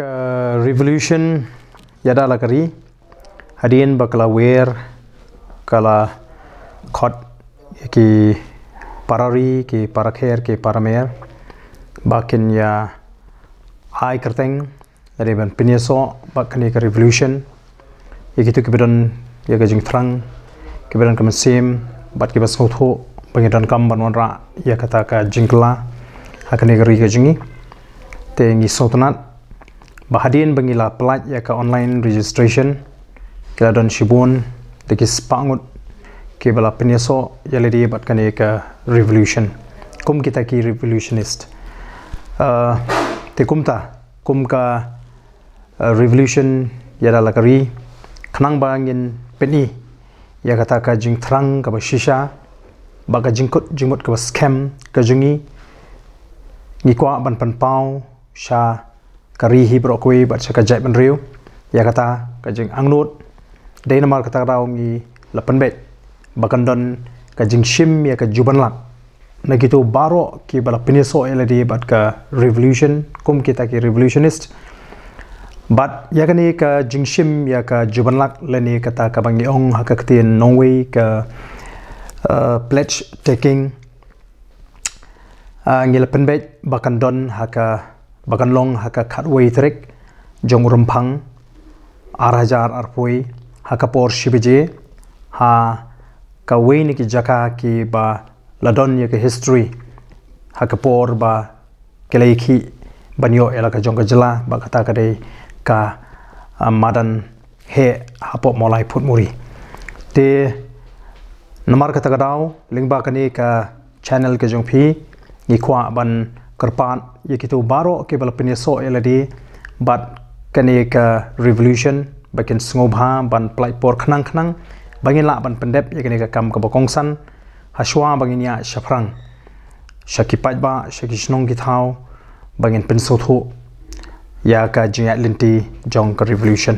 ka revolution yada la kari hadien ba kala wear kala khot ki parari ki parakher ki paramer ba ya ai karteng reben pinyeso ba kani ka revolution ye ki tu ki bidon ye ga jing thrang ki bidon kam sim bat ki bas ho tho pangitan kam banon ra ya kata ka jingla akani ha ka ri jingi te ngi bahadin bengila pelat ya ke online registration kita don shibun deki spangut ke bala peniso ya le dia batkan ya ke revolution kum kita ki revolutionist uh, te kum ta kum ka eh, revolution ya da lakari kanang bangin peni ya kata ka jing trang ka shisha baka jingkut jingmut ka scam ka jingi ni kwa ban pan pau sha Kari ri hi bro kui ba cha ka jai ban riu ya kata ka jing ang dei namar kata rao mi la bet ba kan shim ya ka juban la na gitu baro ki bala pinisa ele di bat ka revolution kum kita ki revolutionist but ya kan ka jing shim ya ka juban lak le ni kata ka bang ong ha ka ktin nong ka eh, pledge taking uh, ah, ngil bakandon haka bagan long haka khat wei trek jongrum phang arajar arpoi haka por shibije ha ka wei ni ki jaka ki ba ladon ye ki history haka por ba kelai ki banyo elaka jongga jala ba kata ka dei ka madan he hapo molai put muri te namar kata ka dau lingba ka ni ka channel ke jong phi ni kwa ban kerpan ye kitu baro ke bal pinye so eladi but kene eh, ka revolution bakin sngobha ban plai por khnang khnang bangin la ban pendep ye kene ka kam ka bokong san hashwa bangin ya shafrang shaki pat ba shaki shnong ki thau bangin pin so tho ya ka jinya linti jong ka revolution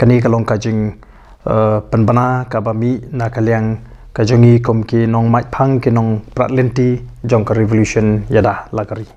kene ka long ka jing uh, eh, penbana kabami nakaliang kajungi kom ki nong mai phang ki nong pratlenti jong ka revolution yada lagari